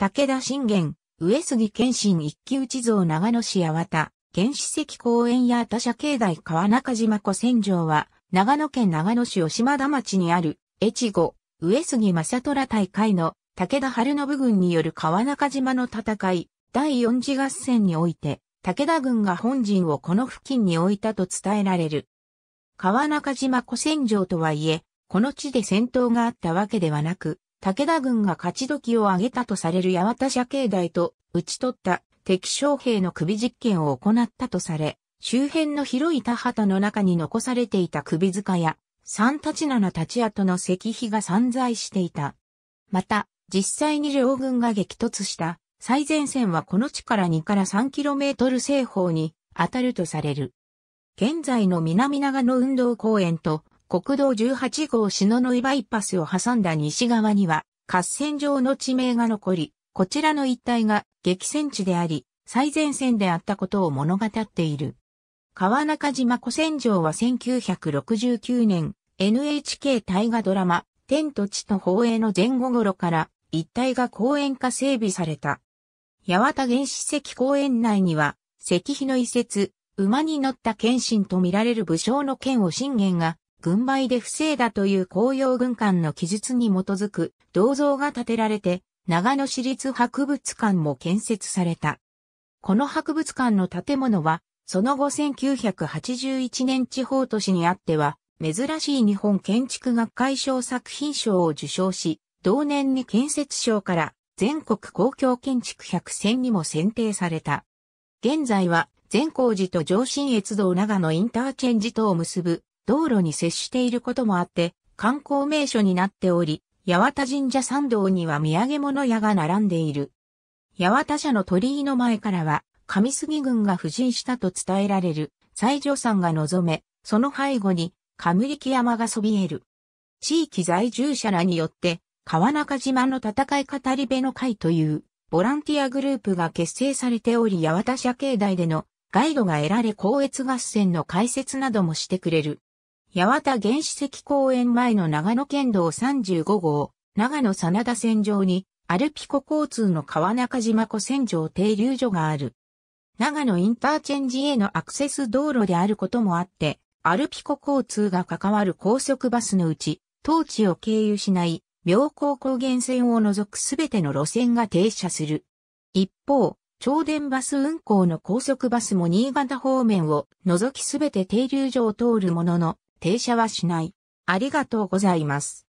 武田信玄、上杉謙信一騎打ち像長野市八幡、原始石公園や他社境内川中島古戦場は、長野県長野市吉田町にある、越後、上杉正虎大会の武田春信軍による川中島の戦い、第四次合戦において、武田軍が本陣をこの付近に置いたと伝えられる。川中島古戦場とはいえ、この地で戦闘があったわけではなく、武田軍が勝ち時を挙げたとされる八幡社境内と打ち取った敵将兵の首実験を行ったとされ、周辺の広い田畑の中に残されていた首塚や、三立七立跡の石碑が散在していた。また、実際に両軍が激突した最前線はこの地から2から 3km 西方に当たるとされる。現在の南長野運動公園と国道18号篠ノ井バイパスを挟んだ西側には、合戦場の地名が残り、こちらの一帯が激戦地であり、最前線であったことを物語っている。川中島古戦場は1969年、NHK 大河ドラマ、天と地と放映の前後頃から、一帯が公園化整備された。八幡原始石公園内には、石碑の遺跡、馬に乗った謙信と見られる武将の剣を信玄が軍配で不正だという紅葉軍艦の記述に基づく銅像が建てられて、長野市立博物館も建設された。この博物館の建物は、その後1981年地方都市にあっては、珍しい日本建築学会賞作品賞を受賞し、同年に建設賞から全国公共建築百選にも選定された。現在は善光寺と上信越道長野インターチェンジとを結ぶ道路に接していることもあって、観光名所になっており、八幡神社参道には土産物屋が並んでいる。八幡社の鳥居の前からは、上杉軍が布陣したと伝えられる西条山が望め、その背後に、冠木山がそびえる。地域在住者らによって、川中島の戦い語り部の会という、ボランティアグループが結成されており、八幡社境内でのガイドが得られ、高越合戦の解説などもしてくれる。八幡原始石公園前の長野県道35号、長野真田線上に、アルピコ交通の川中島湖線上停留所がある。長野インターチェンジへのアクセス道路であることもあって、アルピコ交通が関わる高速バスのうち、当地を経由しない、妙高高原線を除くすべての路線が停車する。一方、超電バス運行の高速バスも新潟方面を除きすべて停留所を通るものの、停車はしない。ありがとうございます。